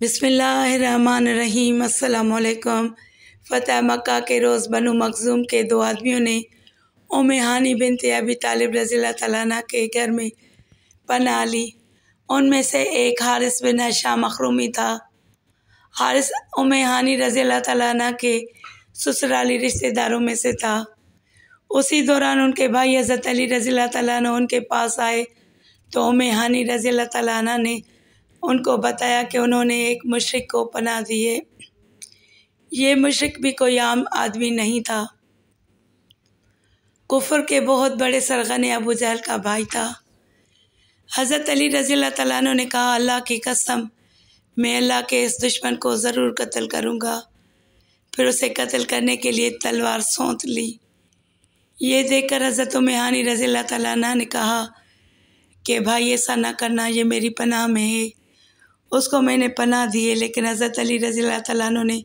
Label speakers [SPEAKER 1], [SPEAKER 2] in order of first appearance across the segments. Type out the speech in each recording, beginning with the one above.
[SPEAKER 1] बिसमीम अल्लाम फ़तेह मक्का के रोज़ बनु मखजूम के दो आदमियों ने ओम बिन अबी तालिब रज़ी तला के घर में पना ली उनमें से एक हारिस बिन हशाम मखरूमी था हारिस उम हानि रज़ी तला के ससुराली रिश्तेदारों में से था उसी दौरान उनके भाई हज़रत अली रज़ी तला उनके पास आए तो हानी हानि रज़ी तला ने उनको बताया कि उन्होंने एक मशरक़ को पना दिए ये मशरक़ भी कोई आम आदमी नहीं था कुफर के बहुत बड़े सरगने अबू जहल का भाई था हज़रत अली रज़ी तैन ने कहा अल्लाह की कसम मैं अल्लाह के इस दुश्मन को ज़रूर कत्ल करूँगा फिर उसे कत्ल करने के लिए तलवार सौंत ली ये देखकर हज़रत मेहानी रज़ी तैन ने कहा कि भाई ऐसा ना करना ये मेरी पनाह में है उसको मैंने पना दिए लेकिन हज़रत अली रज़ी तला ने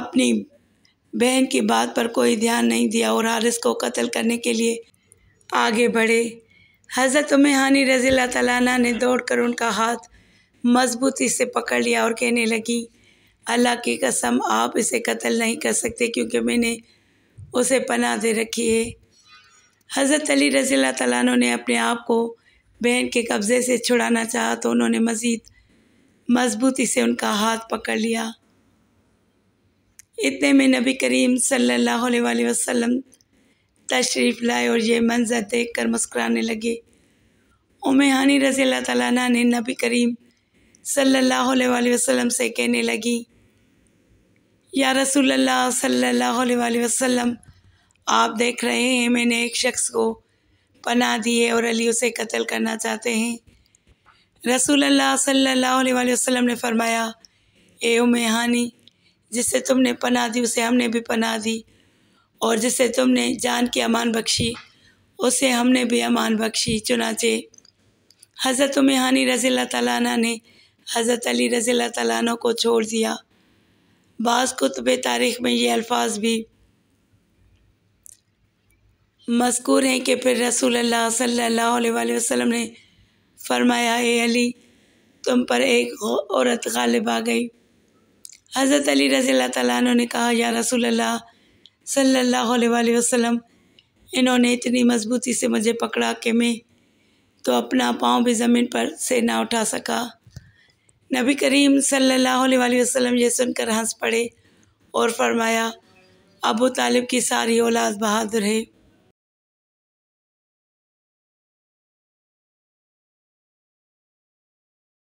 [SPEAKER 1] अपनी बहन की बात पर कोई ध्यान नहीं दिया और हारिस को कत्ल करने के लिए आगे बढ़े हज़रत हानी रज़ी तला ने दौड़ कर उनका हाथ मजबूती से पकड़ लिया और कहने लगी अल्लाह की कसम आप इसे कत्ल नहीं कर सकते क्योंकि मैंने उसे पना दे रखी है हज़रत अली रज़ी तला ने अपने आप को बहन के कब्ज़े से छुड़ाना चाहा तो उन्होंने मज़ीद मजबूती से उनका हाथ पकड़ लिया इतने में नबी करीम सल्लल्लाहु अलैहि वसल्लम तशरीफ़ लाए और ये मंज़र देख कर मुस्कराने लगे उमेहानी रज़ी अल्लाह ताली ने नबी करीम सल्लल्लाहु अलैहि वसल्लम से कहने लगी या रसूल अल्लाह सल्लल्लाहु अलैहि वसल्लम आप देख रहे हैं मैंने एक शख्स को पना दिए और अली उसे कत्ल करना चाहते हैं रसूल अल्लाह सल्लल्लाहु अलैहि वसल्लम ने फरमाया ए उमे हानि जिससे तुमने पनाह दी उसे हमने भी पनाह दी और जिससे तुमने जान की अमान बख्शी उसे हमने भी अमान बख्शी चुनाचे हज़रत उम हानी रज़ी ताला ने हज़रत अली रज़ी ताला को छोड़ दिया बाज़ कुतब तारीख़ में ये अल्फाज भी मजकूर हैं कि फिर रसूल अल्लाह सल्लल्लाहु अलैहि वसल्लम ने फरमाया अली तुम पर एक औरत गालिब आ गई हज़रत अली रज़ी तु ने कहा या रसूल अल्लाह सल्लल्लाहु अलैहि वसल्लम इन्होंने इतनी मजबूती से मुझे पकड़ा कि मैं तो अपना पाँव भी ज़मीन पर से ना उठा सका नबी करीम सल्लल्लाहु अलैहि वसल्लम ये सुनकर हंस पड़े और फरमाया अबू तालिब की सारी औलाद बहादुर है